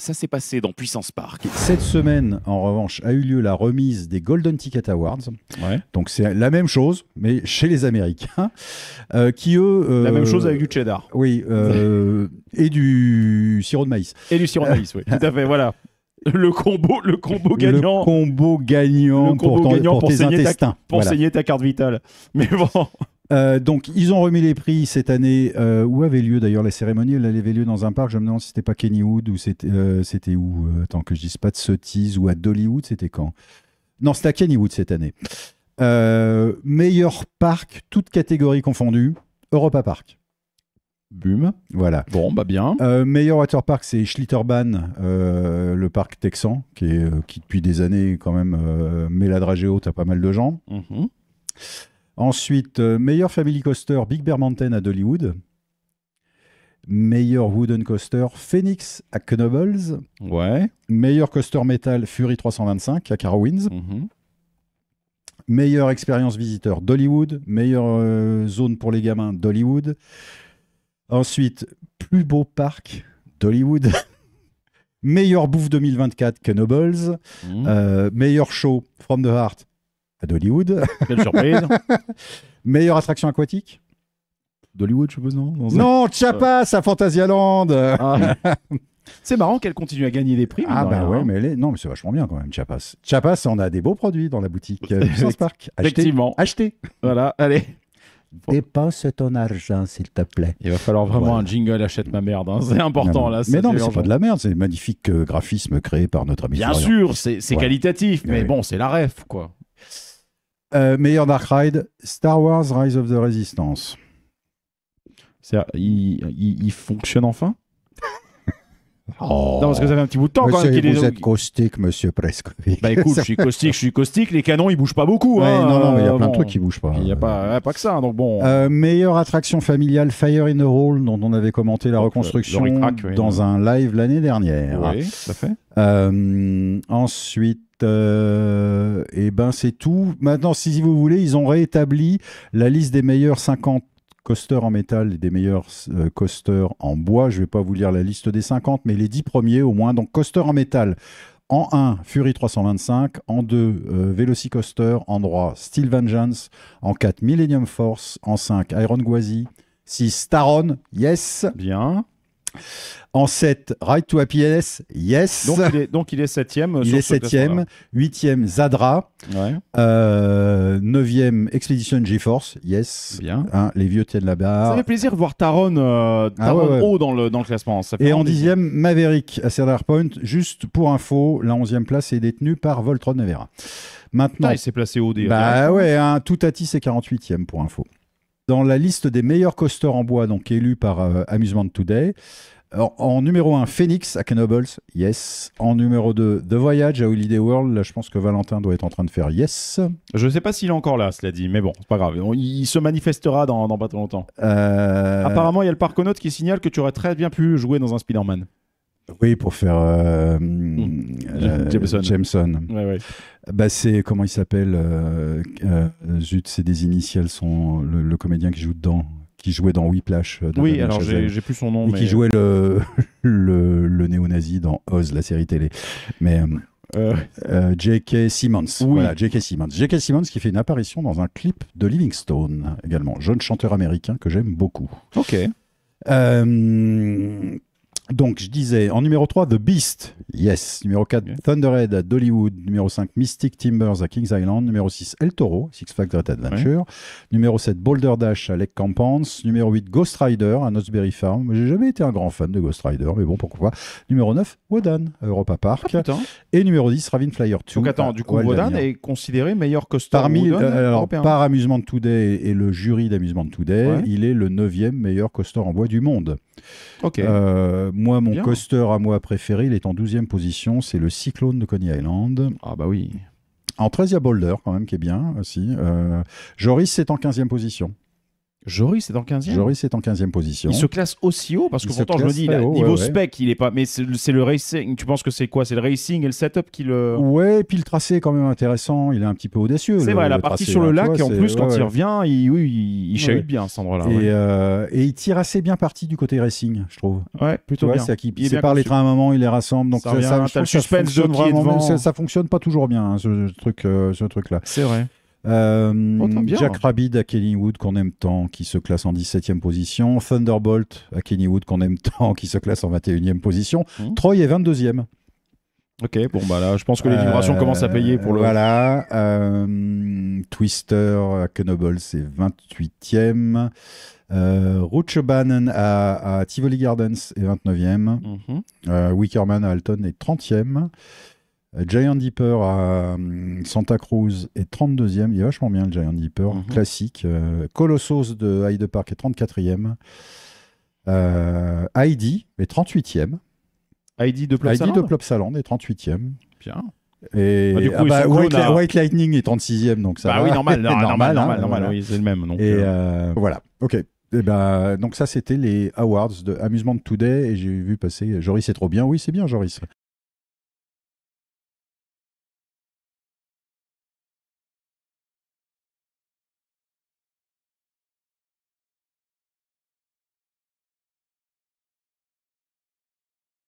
Ça s'est passé dans Puissance Park. Cette semaine, en revanche, a eu lieu la remise des Golden Ticket Awards. Ouais. Donc c'est la même chose, mais chez les Américains, euh, qui eux... Euh, la même chose avec du cheddar. Oui, euh, et du sirop de maïs. Et du sirop de maïs, oui. Tout à fait, voilà. Le combo, le combo gagnant. Le combo gagnant, pour, pour, tes intestins. pour ta carte vitale. Mais bon. Euh, donc, ils ont remis les prix cette année. Euh, où avait lieu d'ailleurs la cérémonie Elle avait lieu dans un parc. Je me demande si c'était pas Kennywood ou c'était euh, où Tant que je dise pas de sottise ou à Dollywood, c'était quand Non, c'était à Kennywood cette année. meilleur parc, toutes catégories confondues, Europa Park. Boom. Voilà. Bon, bah bien. meilleur water park, c'est Schlitterbahn, le parc texan, qui, est, depuis des années, quand même, met la dragée haute à pas mal de gens. Mhm. Ensuite, euh, meilleur Family Coaster, Big Bear Mountain à Dollywood. Meilleur Wooden Coaster, Phoenix à Knoebels. Ouais. Meilleur Coaster Metal, Fury 325 à Carowinds. Meilleur mhm. Meilleure expérience visiteur, Dollywood. Meilleure euh, zone pour les gamins, Dollywood. Ensuite, plus beau parc, Dollywood. meilleur bouffe 2024, Knoebels. Mhm. Euh, meilleur show, From the Heart, d'Hollywood. Quelle surprise. Meilleure attraction aquatique D'Hollywood, je suppose, non Non, Chiapas à Fantasyland. Ah. Land. C'est marrant qu'elle continue à gagner des prix. Ah, hein, bah ouais, hein. mais mais c'est vachement bien quand même, Chiapas. Chiapas, on a des beaux produits dans la boutique euh, du Park. Effectivement. achetez. Voilà, allez. Dépense ton argent, s'il te plaît. Il va falloir vraiment un jingle achète ma merde. Hein, c'est important là. Mais non, mais c'est pas de la merde, c'est magnifique magnifiques euh, graphisme graphismes par notre ami. Bien sûr, c'est qualitatif, eh mais bon, c'est la ref, quoi. Euh, meilleur Dark Ride, Star Wars Rise of the Resistance. Il, fonctionne enfin oh. Non, parce que ça fait un petit bout de temps monsieur, vous êtes caustique, monsieur presque Bah écoute, je suis caustique, je suis caustique. Les canons, ils bougent pas beaucoup. Ouais, hein. non, non, mais il y a plein de trucs qui bougent pas. Il n'y a pas, pas que ça. Donc bon. Euh, meilleure attraction familiale, Fire in the Hole dont on avait commenté la oh, reconstruction dans un live l'année dernière. Oui, ça fait. Euh, ensuite et euh, eh ben c'est tout. Maintenant, si vous voulez, ils ont réétabli la liste des meilleurs 50 coasters en métal et des meilleurs euh, coasters en bois. Je ne vais pas vous lire la liste des 50, mais les 10 premiers au moins. Donc, coaster en métal. En 1, Fury 325. En 2, euh, Velocicoaster. En 3, Steel Vengeance. En 4, Millennium Force. En 5, Iron Gwazi. 6, Staron. Yes. Bien. En 7, Ride to Happiness, yes. Donc il est, donc il est septième. Euh, il est septième. Zadra. 9 Euh, Expedition GeForce, yes. Bien. Hein, les vieux tiennent la barre. Ça fait plaisir de voir Taron, euh, ah haut dans le, classement. Et en 10ème, Maverick à Cedar Point. Juste pour info, la 11 11e place est détenue par Voltron Nevera. Maintenant, ah, il s'est placé haut des. Bah ouais, tout à c'est 48e pour info dans la liste des meilleurs coasters en bois, donc élus par euh, Amusement Today. En, numéro 1, Phoenix à Kenobles, yes. En numéro 2, The Voyage à Holiday World, là, je pense que Valentin doit être en train de faire yes. Je ne sais pas s'il est encore là, cela dit, mais bon, c'est pas grave. il se manifestera dans, pas trop longtemps. Euh, Apparemment, il y a le parc parconaute qui signale que tu aurais très bien pu jouer dans un Spider-Man. Oui, pour faire euh, Jameson. Bah, c'est comment il s'appelle euh, euh, Zut, c'est des initiales, le, comédien qui joue dedans, qui jouait dans Whiplash. Euh, oui, alors j'ai plus son nom. Et qui jouait le, le, néo-nazi dans Oz, la série télé. Mais. J.K. Simmons. J.K. Simmons. J.K. Simmons qui fait une apparition dans un clip de Livingstone également, jeune chanteur américain que j'aime beaucoup. Ok. Donc, je disais, en numéro 3, The Beast, yes. Numéro 4, Thunderhead à Dollywood. Numéro 5, Mystic Timbers à Kings Island. Numéro 6, El Toro, Six Flags Adventure. Numéro 7, Boulder Dash à Lake Campans. Numéro 8, Ghost Rider à Knott's Farm. J'ai jamais été un grand fan de Ghost Rider, mais bon, pourquoi pas. Numéro 9, Wodan à Europa Park. Ah, et numéro 10, Ravin Flyer 2. Donc, attends, du coup, Wodan est considéré meilleur coaster Wodan, euh, par Amusement Today et, le jury d'Amusement Today, il est le 9 meilleur coaster en bois du monde. Ok. Euh, moi, mon coaster à moi préféré, il est en 12e position, c'est le Cyclone de Coney Island. Ah bah oui. En 13, il y a Boulder, quand même, qui est bien aussi. Euh, Joris, c'est en 15e position. Joris est en 15e Joris est en 15 position. Il se classe aussi haut parce que pourtant je me dis, niveau spec, il est pas. Mais c'est le racing. Tu penses que c'est quoi C'est le racing et le setup qui le. Ouais, et puis le tracé quand même intéressant. Il est un petit peu audacieux. C'est vrai, la partie hein, sur le lac, et en plus, quand il revient, il, oui, il, chahute bien à cet endroit-là. Euh, et, il tire assez bien parti du côté racing, je trouve. Ouais, plutôt bien. C'est qui sépare les trains à un moment, il les rassemble. Donc ça, ça, ça, Ça fonctionne pas toujours bien, hein, euh, ce truc-là. C'est vrai. Euh, Jack hein. Rabbit à Kennywood qu'on aime tant, qui se classe en 17e position. Thunderbolt à Kennywood qu'on aime tant, qui se classe en 21e position. Mmh. Troy est 22e. Ok, bon bah là, je pense que les vibrations euh, commencent à payer pour le. Voilà. Euh, Twister à Knobble, c'est 28e. Euh, Bannon à, Tivoli Gardens est 29e. Mmh. Euh, Wickerman à Alton est 30e. Euh, Giant Deeper à hum, Santa Cruz est 32e. Il est vachement bien le Giant Deeper, mhm. classique. Euh, Colossus de Hyde Park est 34e. Euh, Heidi est 38e. Heidi de Plopsaland Heidi de est 38e. Bien. Et bah, ah bah, hein. White, Lightning est 36e, donc ça bah Oui, normal, normal, hein, oui, c'est le même. Donc, euh. voilà, ok. Et eh bah, donc ça, c'était les awards de Amusement Today, et j'ai vu passer Joris, c'est trop bien. Oui, c'est bien, Joris.